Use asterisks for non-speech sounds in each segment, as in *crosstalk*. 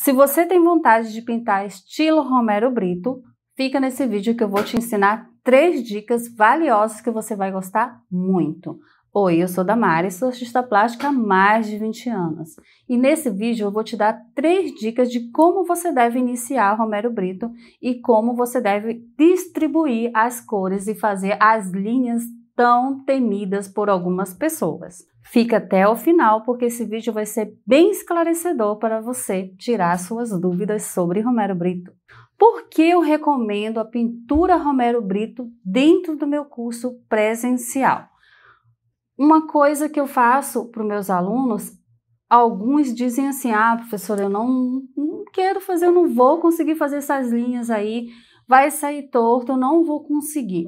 Se você tem vontade de pintar estilo Romero Brito, fica nesse vídeo que eu vou te ensinar três dicas valiosas que você vai gostar muito. Oi, eu sou Damari, sou artista plástica há mais de 20 anos. E nesse vídeo eu vou te dar três dicas de como você deve iniciar Romero Brito e como você deve distribuir as cores e fazer as linhas tão temidas por algumas pessoas. Fica até o final porque esse vídeo vai ser bem esclarecedor para você tirar suas dúvidas sobre Romero Brito. Por que eu recomendo a pintura Romero Brito dentro do meu curso presencial? Uma coisa que eu faço para os meus alunos, alguns dizem assim: ah, professora, eu não, não quero fazer, eu não vou conseguir fazer essas linhas aí, vai sair torto, eu não vou conseguir.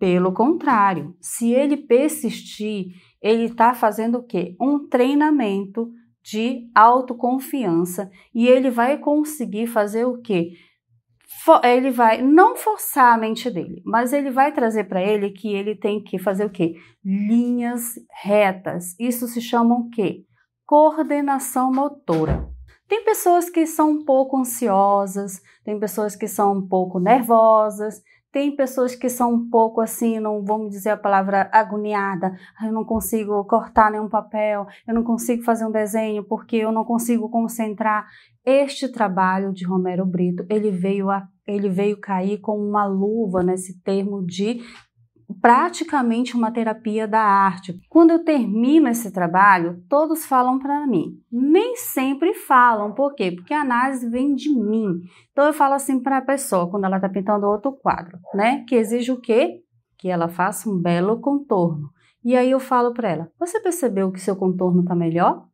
Pelo contrário, se ele persistir, ele está fazendo o quê? Um treinamento de autoconfiança e ele vai conseguir fazer o quê? ele vai não forçar a mente dele, mas ele vai trazer para ele que ele tem que fazer o quê? Linhas retas. Isso se chama o quê? Coordenação motora. Tem pessoas que são um pouco ansiosas, tem pessoas que são um pouco nervosas, tem pessoas que são um pouco assim, não vamos dizer a palavra agoniada. Ah, eu não consigo cortar nenhum papel, eu não consigo fazer um desenho porque eu não consigo concentrar. Este trabalho de Romero Brito, ele veio a ele veio cair com uma luva nesse termo de praticamente uma terapia da arte. Quando eu termino esse trabalho, todos falam para mim. Nem sempre falam, por quê? Porque a análise vem de mim. Então eu falo assim para a pessoa quando ela está pintando outro quadro, né? Que exige o quê? Que ela faça um belo contorno. E aí eu falo para ela: "Você percebeu que seu contorno está melhor?"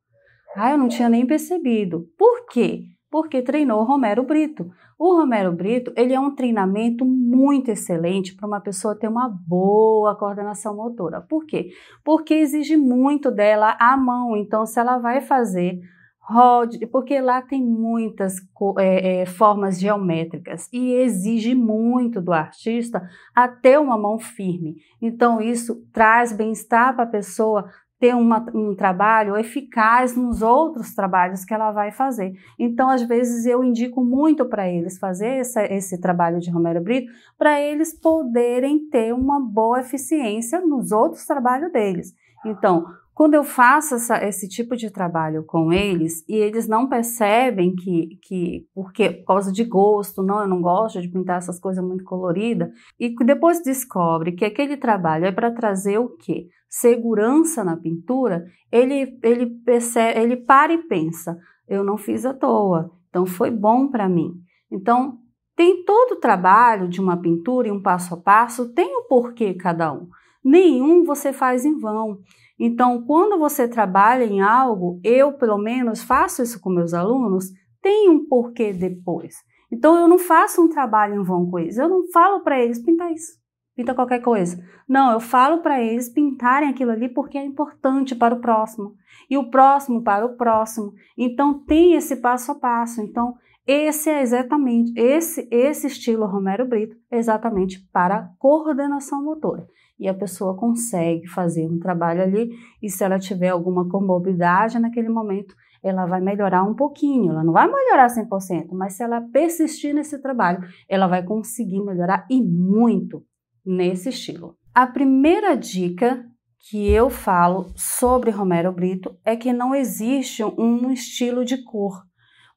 "Ah, eu não tinha nem percebido." "Por quê?" porque treinou Romero Brito. O Romero Brito, ele é um treinamento muito excelente para uma pessoa ter uma boa coordenação motora. Por quê? Porque exige muito dela a mão. Então, se ela vai fazer rod, porque lá tem muitas é, é, formas geométricas e exige muito do artista até ter uma mão firme. Então, isso traz bem-estar para a pessoa ter uma, um trabalho eficaz nos outros trabalhos que ela vai fazer. Então, às vezes, eu indico muito para eles fazer essa, esse trabalho de Romero Brito, para eles poderem ter uma boa eficiência nos outros trabalhos deles. Então, quando eu faço essa, esse tipo de trabalho com eles e eles não percebem que, que porque por causa de gosto, não, eu não gosto de pintar essas coisas muito coloridas, e depois descobre que aquele trabalho é para trazer o quê? Segurança na pintura, ele, ele, percebe, ele para e pensa, eu não fiz à toa, então foi bom para mim. Então, tem todo o trabalho de uma pintura e um passo a passo, tem o porquê cada um nenhum você faz em vão. Então, quando você trabalha em algo, eu pelo menos faço isso com meus alunos, tem um porquê depois. Então, eu não faço um trabalho em vão com eles. Eu não falo para eles pintar isso, pinta qualquer coisa. Não, eu falo para eles pintarem aquilo ali porque é importante para o próximo e o próximo para o próximo. Então, tem esse passo a passo. Então, esse é exatamente esse esse estilo Romero Brito, exatamente para coordenação motora e a pessoa consegue fazer um trabalho ali. E se ela tiver alguma comorbidade naquele momento, ela vai melhorar um pouquinho, ela não vai melhorar 100%, mas se ela persistir nesse trabalho, ela vai conseguir melhorar e muito nesse estilo. A primeira dica que eu falo sobre Romero Brito é que não existe um estilo de cor.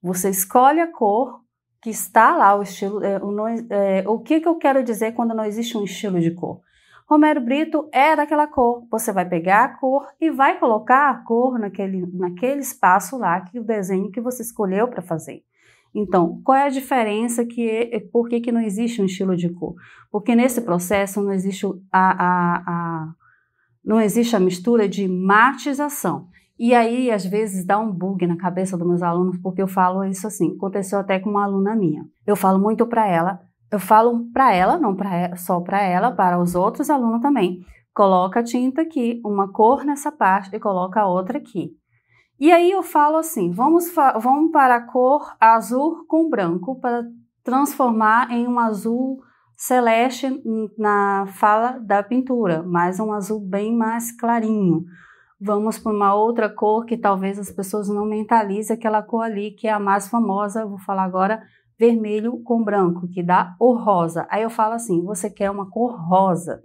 Você escolhe a cor que está lá, o estilo. É, o, é, o que, que eu quero dizer quando não existe um estilo de cor? Romero Brito é daquela cor. Você vai pegar a cor e vai colocar a cor naquele, naquele espaço lá, que o desenho que você escolheu para fazer. Então, qual é a diferença que é, é por que, que não existe um estilo de cor? Porque nesse processo não existe a, a, a não existe a mistura de matização. E aí, às vezes, dá um bug na cabeça dos meus alunos, porque eu falo isso assim. Aconteceu até com uma aluna minha. Eu falo muito para ela eu falo para ela, não pra só para ela, para os outros alunos também. Coloca a tinta aqui, uma cor nessa parte e coloca a outra aqui. E aí eu falo assim, vamos, vamos para a cor azul com branco para transformar em um azul celeste na fala da pintura, mas um azul bem mais clarinho. Vamos para uma outra cor que talvez as pessoas não mentalizem, aquela cor ali que é a mais famosa, vou falar agora, vermelho com branco, que dá o rosa. Aí eu falo assim: você quer uma cor rosa.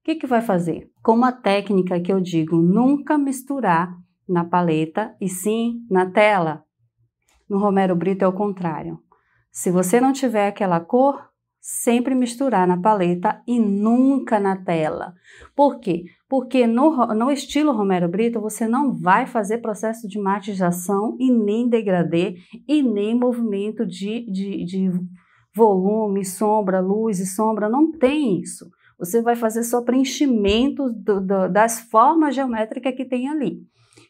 O que, que vai fazer? Com uma técnica que eu digo nunca misturar na paleta e sim na tela. No Romero Brito é o contrário. Se você não tiver aquela cor, sempre misturar na paleta e nunca na tela. Por quê? Porque no, no estilo Romero Brito você não vai fazer processo de matização e nem degradê e nem movimento de, de, de volume, sombra, luz e sombra, não tem isso. Você vai fazer só preenchimento do, do, das formas geométricas que tem ali.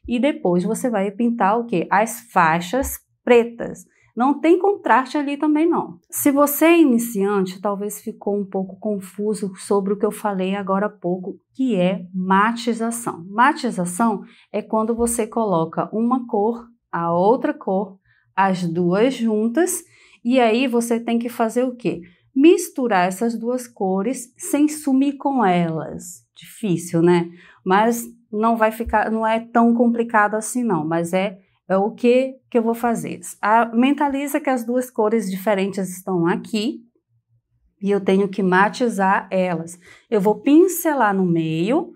E depois você vai pintar o que? As faixas pretas. Não tem contraste ali também não. Se você é iniciante, talvez ficou um pouco confuso sobre o que eu falei agora há pouco, que é matização. Matização é quando você coloca uma cor, a outra cor, as duas juntas, e aí você tem que fazer o quê? Misturar essas duas cores sem sumir com elas. Difícil, né? Mas não vai ficar, não é tão complicado assim não, mas é é o que que eu vou fazer? A, mentaliza que as duas cores diferentes estão aqui e eu tenho que matizar elas. Eu vou pincelar no meio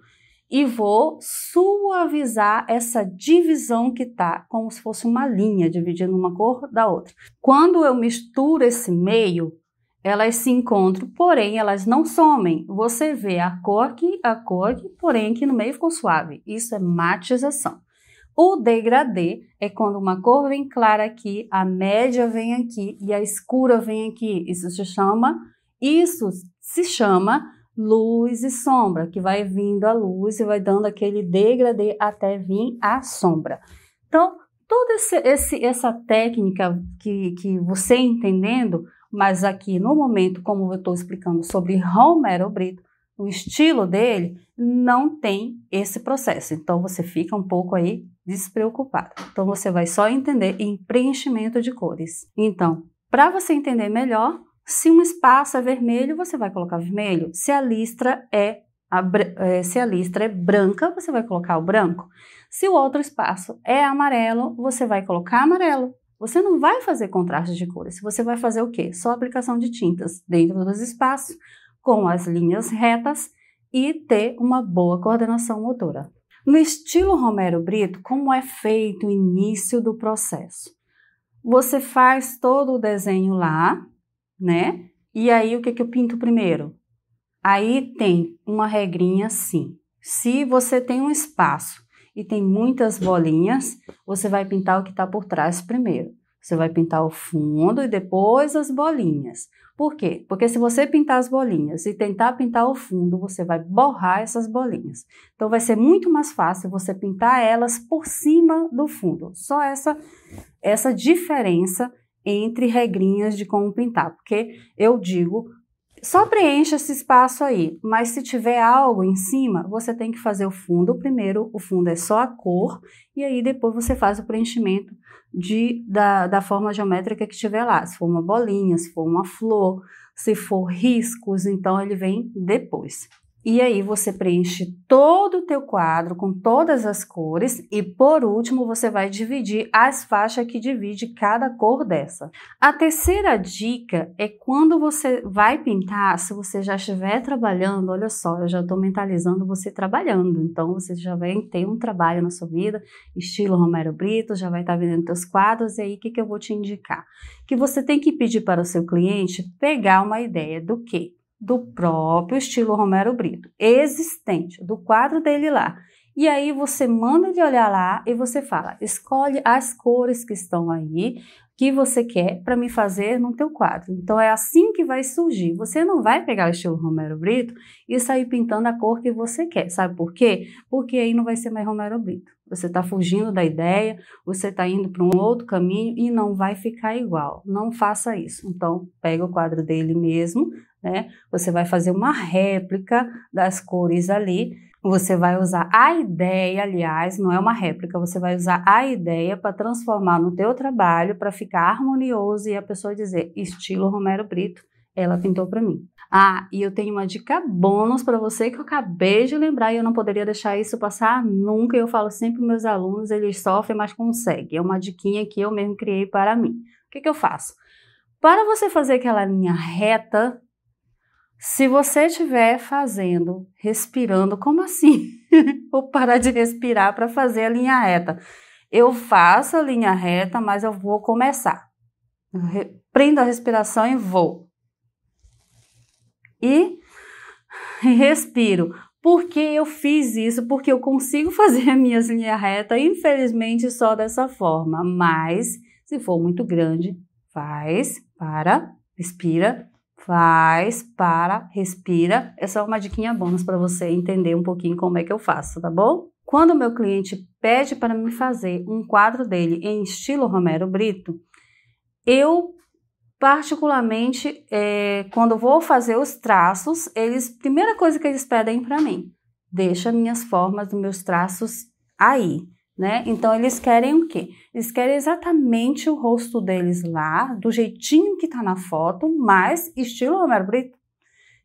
e vou suavizar essa divisão que tá como se fosse uma linha dividindo uma cor da outra. Quando eu misturo esse meio, elas se encontram, porém elas não somem. Você vê a cor aqui, a cor aqui, porém aqui no meio ficou suave. Isso é matização. O degradê é quando uma cor vem clara aqui, a média vem aqui e a escura vem aqui. Isso se chama, isso se chama luz e sombra, que vai vindo a luz e vai dando aquele degradê até vir a sombra. Então, toda esse, esse, essa técnica que, que você entendendo, mas aqui no momento, como eu estou explicando sobre Romero Brito, o estilo dele não tem esse processo. Então você fica um pouco aí despreocupado. Então você vai só entender em preenchimento de cores. Então, para você entender melhor, se um espaço é vermelho, você vai colocar vermelho. Se a listra é a, é, se a listra é branca, você vai colocar o branco. Se o outro espaço é amarelo, você vai colocar amarelo. Você não vai fazer contraste de cores. Você vai fazer o quê? Só aplicação de tintas dentro dos espaços, com as linhas retas e ter uma boa coordenação motora. No estilo Romero Brito, como é feito o início do processo? Você faz todo o desenho lá, né? E aí o que, que eu pinto primeiro? Aí tem uma regrinha assim. Se você tem um espaço e tem muitas bolinhas, você vai pintar o que está por trás primeiro. Você vai pintar o fundo e depois as bolinhas. Por quê? Porque se você pintar as bolinhas e tentar pintar o fundo, você vai borrar essas bolinhas. Então vai ser muito mais fácil você pintar elas por cima do fundo. Só essa essa diferença entre regrinhas de como pintar, porque eu digo só preencha esse espaço aí, mas se tiver algo em cima, você tem que fazer o fundo primeiro. O fundo é só a cor, e aí depois você faz o preenchimento de, da, da forma geométrica que tiver lá. Se for uma bolinha, se for uma flor, se for riscos, então ele vem depois. E aí você preenche todo o teu quadro com todas as cores e por último você vai dividir as faixas que divide cada cor dessa. A terceira dica é quando você vai pintar, se você já estiver trabalhando, olha só, eu já estou mentalizando você trabalhando, então você já vai ter um trabalho na sua vida, estilo Romero Brito, já vai estar tá vendendo seus quadros e aí o que, que eu vou te indicar? Que você tem que pedir para o seu cliente pegar uma ideia do que do próprio estilo Romero Brito, existente, do quadro dele lá. E aí você manda ele olhar lá e você fala: escolhe as cores que estão aí, que você quer para me fazer no teu quadro. Então é assim que vai surgir. Você não vai pegar o estilo Romero Brito e sair pintando a cor que você quer. Sabe por quê? Porque aí não vai ser mais Romero Brito. Você está fugindo da ideia, você está indo para um outro caminho e não vai ficar igual. Não faça isso. Então pega o quadro dele mesmo, né? Você vai fazer uma réplica das cores ali. Você vai usar a ideia, aliás, não é uma réplica, você vai usar a ideia para transformar no teu trabalho para ficar harmonioso e a pessoa dizer estilo Romero Brito, ela pintou para mim. Ah, e eu tenho uma dica bônus para você que eu acabei de lembrar e eu não poderia deixar isso passar nunca. Eu falo sempre para meus alunos, eles sofrem, mas conseguem. É uma diquinha que eu mesmo criei para mim. O que, que eu faço? Para você fazer aquela linha reta se você estiver fazendo, respirando, como assim? *laughs* Vou parar de respirar para fazer a linha reta. Eu faço a linha reta, mas eu vou começar. prendo a respiração e vou. E respiro. Porque eu fiz isso, porque eu consigo fazer as minhas linhas retas, infelizmente só dessa forma. Mas, se for muito grande, faz, para, respira faz, para, respira. Essa é uma diquinha bônus para você entender um pouquinho como é que eu faço, tá bom? Quando o meu cliente pede para me fazer um quadro dele em estilo Romero Brito, eu particularmente é, quando vou fazer os traços, eles primeira coisa que eles pedem para mim, deixa minhas formas dos meus traços aí né? Então eles querem o quê? Eles querem exatamente o rosto deles lá, do jeitinho que tá na foto, mas estilo Romero Brito.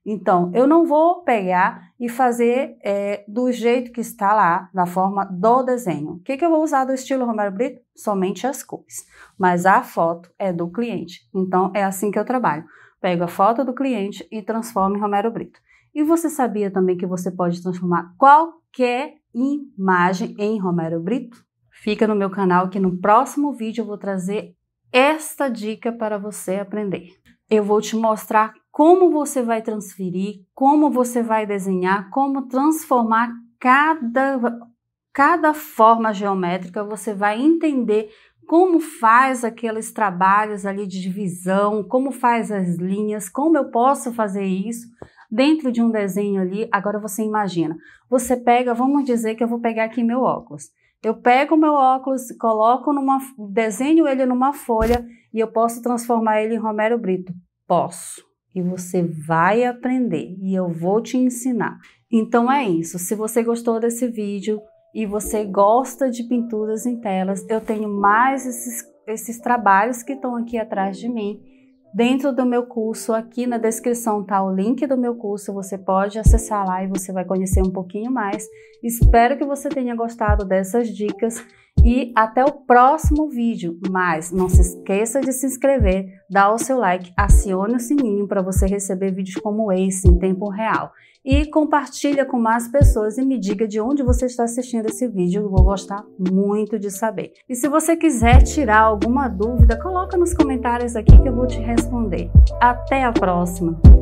Então eu não vou pegar e fazer é, do jeito que está lá, na forma do desenho. O que, que eu vou usar do estilo Romero Brito? Somente as cores, mas a foto é do cliente. Então é assim que eu trabalho. Pego a foto do cliente e transformo em Romero Brito. E você sabia também que você pode transformar qualquer imagem em Romero Brito? Fica no meu canal que no próximo vídeo eu vou trazer esta dica para você aprender. Eu vou te mostrar como você vai transferir, como você vai desenhar, como transformar cada, cada forma geométrica, você vai entender como faz aqueles trabalhos ali de divisão, como faz as linhas, como eu posso fazer isso dentro de um desenho ali, agora você imagina. Você pega, vamos dizer que eu vou pegar aqui meu óculos. Eu pego meu óculos, coloco numa, desenho ele numa folha e eu posso transformar ele em Romero Brito. Posso. E você vai aprender e eu vou te ensinar. Então é isso. Se você gostou desse vídeo e você gosta de pinturas em telas, eu tenho mais esses, esses trabalhos que estão aqui atrás de mim Dentro do meu curso, aqui na descrição está o link do meu curso, você pode acessar lá e você vai conhecer um pouquinho mais. Espero que você tenha gostado dessas dicas e até o próximo vídeo, mas não se esqueça de se inscrever, dar o seu like, acione o sininho para você receber vídeos como esse em tempo real e compartilha com mais pessoas e me diga de onde você está assistindo esse vídeo, eu vou gostar muito de saber. E se você quiser tirar alguma dúvida, coloca nos comentários aqui que eu vou te responder. Até a próxima!